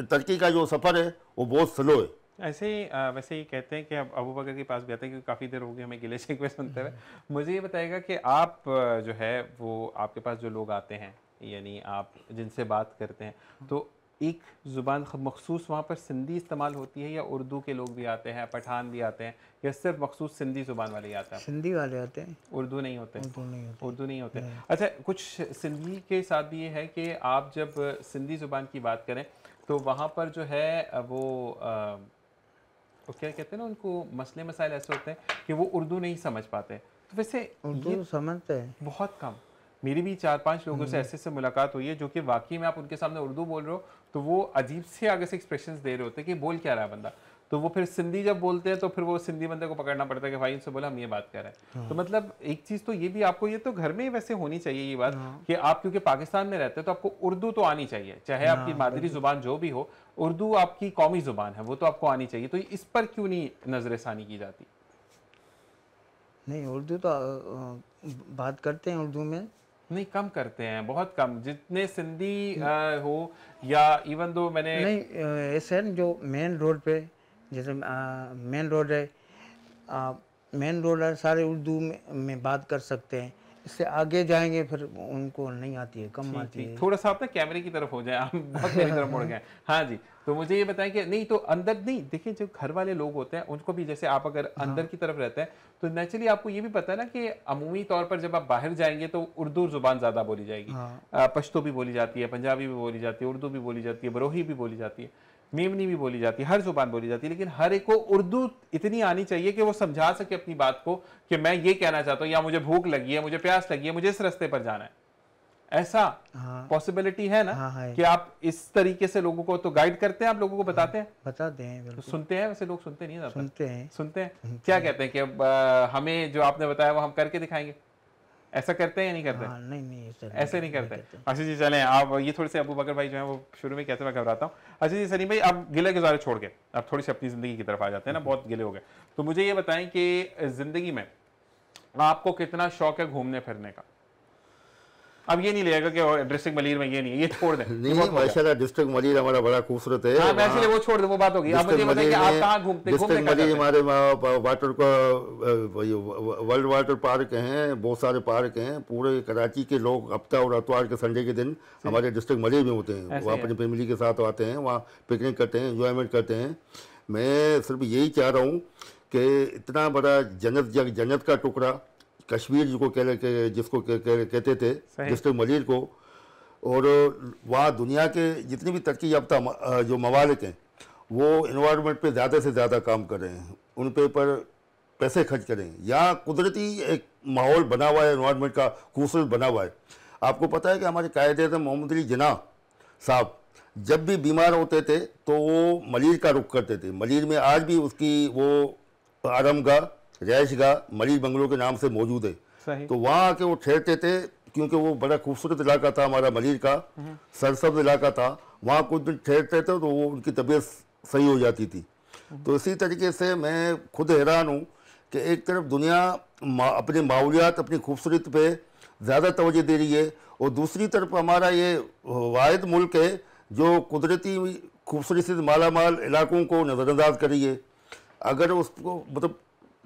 तरक्की का जो सफ़र है वो बहुत स्लो है ऐसे ही वैसे ही कहते हैं कि अब अबू बकर के पास भी आते हैं क्योंकि काफ़ी देर हो गई हमें गिले शिकवे सुनते हुए मुझे ये बताएगा कि आप जो है वो आपके पास जो लोग आते हैं यानी आप जिनसे बात करते हैं तो एक ज़ुबान मखसूस वहाँ पर सिंधी इस्तेमाल होती है या उर्दू के लोग भी आते हैं पठान भी आते हैं या सिर्फ मखसूस सिंधी ज़ुबान वाले आते हैं सिंधी वाले आते हैं उर्दू नहीं होते उर्दू नहीं होते उर्दू नहीं होते अच्छा कुछ सिंधी के साथ भी ये है कि आप जब सिंधी ज़ुबान की बात करें तो वहाँ पर जो है वो तो क्या कहते हैं ना उनको मसले मसाइल ऐसे होते हैं कि वो उर्दू नहीं समझ पाते तो वैसे उर्दू समझते हैं बहुत कम मेरी भी चार पांच लोगों से हम्म। ऐसे से मुलाकात हुई है जो कि वाकई में आप उनके सामने उर्दू बोल रहे हो तो वो अजीब से आगे से एक्सप्रेशन दे रहे होते हैं कि बोल क्या रहा है बंदा तो वो फिर सिंधी जब बोलते हैं तो फिर वो सिंधी बंदे को पकड़ना पड़ता है कि भाई इनसे बोला हम ये बात कर रहे हैं तो हाँ। मतलब एक चीज तो ये भी आपको ये तो घर में ही वैसे होनी चाहिए ये बात हाँ। कि आप क्योंकि पाकिस्तान में रहते हैं तो आपको उर्दू तो आनी चाहिए चाहे हाँ, आपकी मादरी जुबान जो भी हो उर्दू आपकी कौमी जुबान है वो तो आपको आनी चाहिए तो इस पर क्यों नहीं नजर ऐसानी की जाती नहीं उर्दू तो बात करते हैं उर्दू में नहीं कम करते हैं बहुत कम जितने सिंधी हम्म। हो या इवन दो मैंने नहीं ऐसे जो मेन रोड पे जैसे मेन रोड है मेन रोड है सारे उर्दू में, में बात कर सकते हैं इससे आगे जाएंगे फिर उनको नहीं आती है कम आती है थोड़ा सा आप ना कैमरे की तरफ हो जाए आप बहुत मेरी तरफ मुड़ गए [LAUGHS] हाँ जी तो मुझे ये बताएं कि नहीं तो अंदर नहीं देखिए जो घर वाले लोग होते हैं उनको भी जैसे आप अगर हाँ। अंदर की तरफ रहते हैं तो नेचुरली आपको ये भी पता है ना कि अमूमी तौर पर जब आप बाहर जाएंगे तो उर्दू जुबान ज़्यादा बोली जाएगी हाँ। पश्तो भी बोली जाती है पंजाबी भी बोली जाती है उर्दू भी बोली जाती है बरोही भी बोली जाती है मेमनी भी बोली जाती है हर जुबान बोली जाती है लेकिन हर एक को उर्दू इतनी आनी चाहिए कि वो समझा सके अपनी बात को कि मैं ये कहना चाहता हूँ या मुझे भूख लगी है मुझे प्यास लगी है मुझे इस रास्ते पर जाना है ऐसा पॉसिबिलिटी हाँ, है ना हाँ, हाँ, कि आप इस तरीके से लोगों को तो गाइड करते हैं आप लोगों को हाँ, बताते हैं बताते हैं तो सुनते हैं वैसे लोग सुनते नहीं है सुनते हैं सुनते हैं क्या कहते हैं कि हमें जो आपने बताया वो हम करके दिखाएंगे ऐसा करते हैं या नहीं करते हाँ, नहीं नहीं सर ऐसे नहीं, नहीं करते अच्छा जी चलें आप ये थोड़े से अबू बकर भाई जो है वो शुरू में कहते मैं घबराता हूँ अच्छा जी सलीम भाई आप गिले गुजारे छोड़ के आप थोड़ी सी अपनी ज़िंदगी की तरफ आ जाते हैं ना बहुत गिले हो गए तो मुझे ये बताएं कि ज़िंदगी में आपको कितना शौक है घूमने फिरने का अब ये नहीं लेगा कि डिस्ट्रिक्ट मलिर में ये नहीं है ये छोड़ दें नहीं माशाल्लाह डिस्ट्रिक्ट मलिर हमारा बड़ा खूबसूरत है हाँ इसलिए वो छोड़ दें वो बात होगी आप मुझे बताइए आप घूमते डिस्ट्रिक्ट मलिर हमारे वाटर का वर्ल्ड वाटर पार्क हैं बहुत सारे पार्क हैं पूरे कराची के लोग हफ्ता और अतवार के संडे के दिन हमारे डिस्ट्रिक्ट मलिर में होते हैं वो अपनी फैमिली के साथ आते हैं वहाँ पिकनिक करते हैं इन्जॉयमेंट करते हैं मैं सिर्फ यही चाह रहा हूँ कि इतना बड़ा जन्नत जग जन्नत का टुकड़ा कश्मीर जिसको कह रहे जिसको कहते थे डिस्ट्रिक मजीद को और वहाँ दुनिया के जितने भी तरक्की याफ्ता जो ममालिक हैं वो इन्वामेंट पे ज़्यादा से ज़्यादा काम कर रहे हैं उन पे पर पैसे खर्च करें यहाँ कुदरती एक माहौल बना हुआ है इन्वामेंट का खूबसूरत बना हुआ है आपको पता है कि हमारे कायद अजम मोहम्मद अली जना साहब जब भी बीमार होते थे तो वो मलिर का रुख करते थे मलिर में आज भी उसकी वो आरामगाह गाह मरीज बंगलों के नाम से मौजूद है तो वहाँ आके वो ठहरते थे क्योंकि वो बड़ा खूबसूरत इलाका था हमारा मलिर का हम्म। सरसब्ज इलाका था वहाँ कुछ दिन ठहरते थे तो वो उनकी तबीयत सही हो जाती थी हम्म। तो इसी तरीके से मैं खुद हैरान हूँ कि एक तरफ दुनिया मा, अपने माहौलियात अपनी खूबसूरत पे ज़्यादा तोजह दे रही है और दूसरी तरफ हमारा ये वाद मुल्क है जो कुदरती खूबसूरती से मालामाल इलाकों को नज़रअंदाज करिए अगर उसको मतलब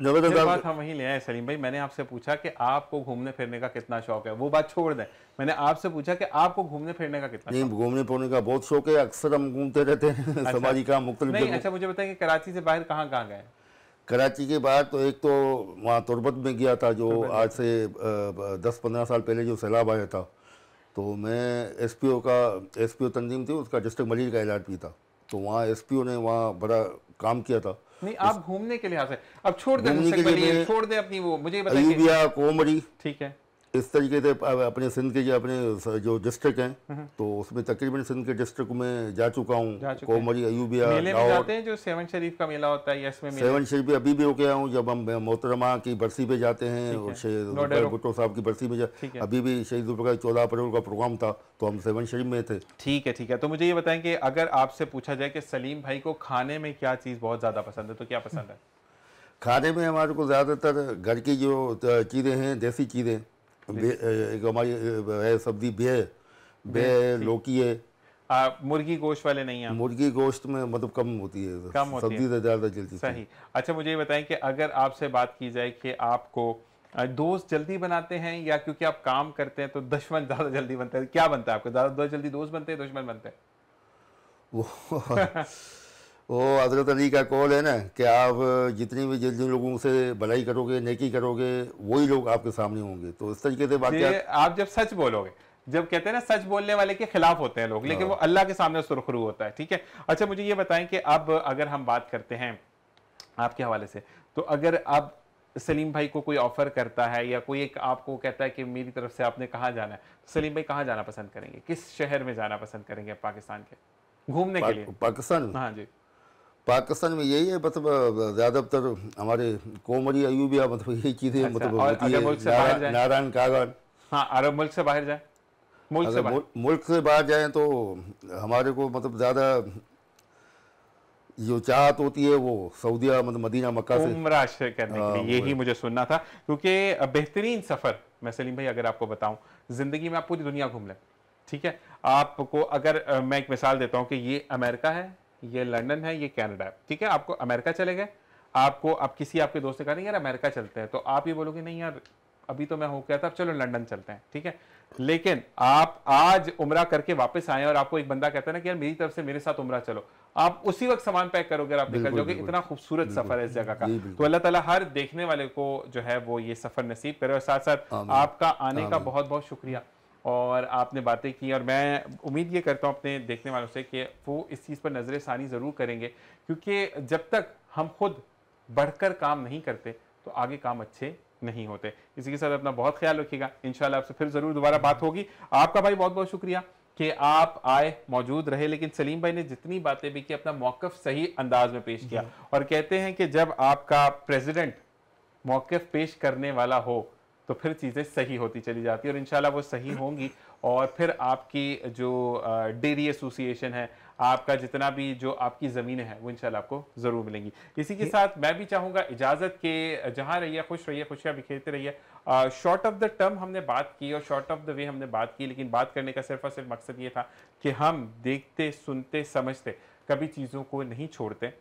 बात हम वहीं ले आए सलीम भाई मैंने आपसे पूछा कि आपको घूमने फिरने का कितना शौक है वो बात छोड़ दें मैंने आपसे पूछा कि आपको घूमने फिरने का कितना नहीं घूमने फिरने का बहुत शौक है अक्सर हम घूमते रहते हैं अच्छा। समाजी का नहीं अच्छा मुझे बताएं कि कराची से बाहर कहाँ कहाँ गए कराची के बाहर तो एक तो वहाँ तुरबत में गया था जो आज से दस पंद्रह साल पहले जो सैलाब आया था तो मैं एस पी ओ का एस पी ओ तंजीम थी उसका डिस्ट्रिक्ट मलिर का इलाज भी था तो वहाँ एस पी ओ ने वहाँ बड़ा काम किया था नहीं आप घूमने के लिहाज से अब छोड़ दे छोड़ दे अपनी वो मुझे बताइए कोमरी ठीक है इस तरीके से अपने सिंध के अपने जो डिस्ट्रिक्ट हैं हम्म। तो उसमें तकरीबन सिंध के डिस्ट्रिक्ट में जा चुका हूँ कोमरी अयूबिया जो सेवन शरीफ का मेला होता है इसमें सेवन शरीफ भी अभी भी हो गया हूँ जब हम मोहतरमा की बरसी पे जाते हैं और भुट्टो साहब की बरसी में अभी भी शहीद का चौदह अप्रैल का प्रोग्राम था तो हम सेवन शरीफ में थे ठीक है ठीक है तो मुझे ये बताएं कि अगर आपसे पूछा जाए कि सलीम भाई को खाने में क्या चीज़ बहुत ज़्यादा पसंद है तो क्या पसंद है खाने में हमारे को ज़्यादातर घर की जो चीज़ें हैं देसी चीज़ें हमारी है सब्जी बे बे लौकी है आ, मुर्गी गोश्त वाले नहीं हैं मुर्गी गोश्त में मतलब कम होती है कम होती है तो ज़्यादा जल्दी सही अच्छा मुझे ये बताएं कि अगर आपसे बात की जाए कि आपको दोस्त जल्दी बनाते हैं या क्योंकि आप काम करते हैं तो दुश्मन ज़्यादा जल्दी बनते हैं क्या बनता है आपको ज़्यादा जल्दी दोस्त बनते हैं दुश्मन बनते हैं वो [LAUGHS] [LAUGHS] वो हजरत अली का कॉल है ना कि आप जितनी भी जिन लोगों से भलाई करोगे नेकी करोगे वही लोग आपके सामने होंगे तो इस तरीके से बात आप जब सच बोलोगे जब कहते हैं ना सच बोलने वाले के खिलाफ होते हैं लोग लेकिन वो हाँ। अल्लाह के सामने सुरखरू होता है ठीक है अच्छा मुझे ये बताएं कि अब अगर हम बात करते हैं आपके हवाले से तो अगर आप सलीम भाई को कोई ऑफर करता है या कोई एक आपको कहता है कि मेरी तरफ से आपने कहाँ जाना है सलीम भाई कहाँ जाना पसंद करेंगे किस शहर में जाना पसंद करेंगे पाकिस्तान के घूमने के लिए पाकिस्तान हाँ जी पाकिस्तान में यही है मतलब ज़्यादातर हमारे कोमरी अयूबिया मतलब यही चीज़ें अच्छा, मतलब नारायण कागन हाँ अरब मुल्क से बाहर जाए मुल्क से बाहर मुल्क से बाहर जाए तो हमारे को मतलब ज़्यादा जो चाहत होती है वो सऊदिया मतलब मदीना मक्का से उम्र करने के लिए हाँ, यही मुझे सुनना था क्योंकि बेहतरीन सफ़र मैं सलीम भाई अगर आपको बताऊं ज़िंदगी में आप पूरी दुनिया घूम लें ठीक है आपको अगर मैं एक मिसाल देता हूँ कि ये अमेरिका है ये लंडन है ये कैनेडा है ठीक है आपको अमेरिका चले गए आपको आप किसी आपके दोस्त ने कहा नहीं यार अमेरिका चलते हैं तो आप ये बोलोगे नहीं यार अभी तो मैं हो गया था चलो लंडन चलते हैं ठीक है लेकिन आप आज उमरा करके वापस आए और आपको एक बंदा कहता है ना कि यार मेरी तरफ से मेरे साथ उमरा चलो आप उसी वक्त सामान पैक करोगे आप निकल जाओगे इतना खूबसूरत सफर है इस जगह का तो अल्लाह ताला हर देखने वाले को जो है वो ये सफर नसीब करे और साथ साथ आपका आने का बहुत बहुत शुक्रिया और आपने बातें की और मैं उम्मीद ये करता हूँ अपने देखने वालों से कि वो इस चीज़ पर नज़र षानी ज़रूर करेंगे क्योंकि जब तक हम खुद बढ़कर काम नहीं करते तो आगे काम अच्छे नहीं होते इसी के साथ अपना बहुत ख्याल रखिएगा इन आपसे फिर ज़रूर दोबारा बात होगी आपका भाई बहुत बहुत शुक्रिया कि आप आए मौजूद रहे लेकिन सलीम भाई ने जितनी बातें भी की अपना मौकफ सही अंदाज में पेश किया और कहते हैं कि जब आपका प्रेसिडेंट मौकफ पेश करने वाला हो तो फिर चीज़ें सही होती चली जाती है और इन वो सही होंगी और फिर आपकी जो डेयरी एसोसिएशन है आपका जितना भी जो आपकी ज़मीन है वो इनशाला आपको ज़रूर मिलेंगी इसी के साथ मैं भी चाहूँगा इजाज़त के जहाँ रहिए खुश रहिए खुशियाँ बिखेरते रहिए शॉर्ट ऑफ द टर्म हमने बात की और शॉर्ट ऑफ द वे हमने बात की लेकिन बात करने का सिर्फ और सिर्फ मकसद ये था कि हम देखते सुनते समझते कभी चीज़ों को नहीं छोड़ते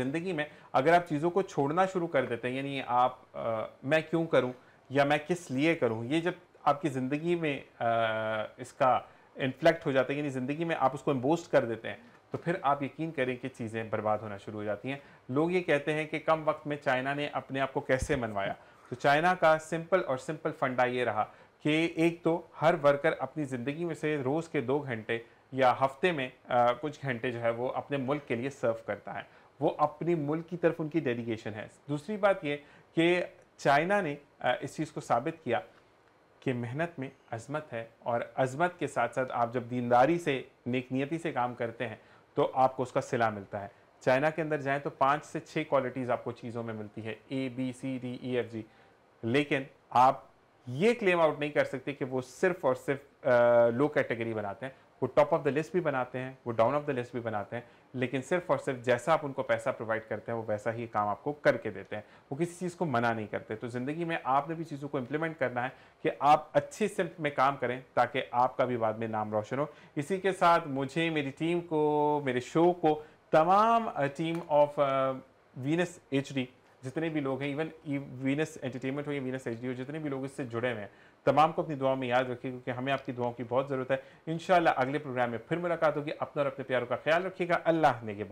ज़िंदगी में अगर आप चीज़ों को छोड़ना शुरू कर देते हैं यानी आप आ, मैं क्यों करूं या मैं किस लिए करूँ ये जब आपकी ज़िंदगी में आ, इसका इन्फ्लेक्ट हो जाता है यानी ज़िंदगी में आप उसको इम्बोस्ट कर देते हैं तो फिर आप यकीन करें कि चीज़ें बर्बाद होना शुरू हो जाती हैं लोग ये कहते हैं कि कम वक्त में चाइना ने अपने आप को कैसे मनवाया तो चाइना का सिंपल और सिंपल फंडा ये रहा कि एक तो हर वर्कर अपनी ज़िंदगी में से रोज़ के दो घंटे या हफ्ते में आ, कुछ घंटे जो है वो अपने मुल्क के लिए सर्व करता है वो अपने मुल्क की तरफ उनकी डेडिकेशन है दूसरी बात ये कि चाइना ने इस चीज़ को साबित किया कि मेहनत में अजमत है और अजमत के साथ साथ आप जब दीनदारी से नेकनीयती से काम करते हैं तो आपको उसका सिला मिलता है चाइना के अंदर जाएं तो पाँच से छः क्वालिटीज़ आपको चीज़ों में मिलती है A B C D E F G लेकिन आप ये क्लेम आउट नहीं कर सकते कि वो सिर्फ और सिर्फ लो कैटेगरी बनाते हैं वो टॉप ऑफ द लिस्ट भी बनाते हैं वो डाउन ऑफ द लिस्ट भी बनाते हैं लेकिन सिर्फ और सिर्फ जैसा आप उनको पैसा प्रोवाइड करते हैं वो वैसा ही काम आपको करके देते हैं वो किसी चीज़ को मना नहीं करते तो ज़िंदगी में आपने भी चीज़ों को इम्प्लीमेंट करना है कि आप अच्छे सिम्प में काम करें ताकि आपका भी बाद में नाम रोशन हो इसी के साथ मुझे मेरी टीम को मेरे शो को तमाम टीम ऑफ वीनस एच जितने भी लोग हैं इवन वीनस एंटरटेनमेंट हो या वीनस एच हो जितने भी लोग इससे जुड़े हुए हैं तमाम को अपनी दुआ में याद रखिए क्योंकि हमें आपकी दुआओं की बहुत ज़रूरत है इन अगले प्रोग्राम में फिर मुलाकात होगी अपना और अपने प्यारों का ख्याल रखिएगा अल्लाह ने के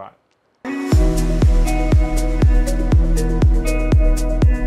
बाद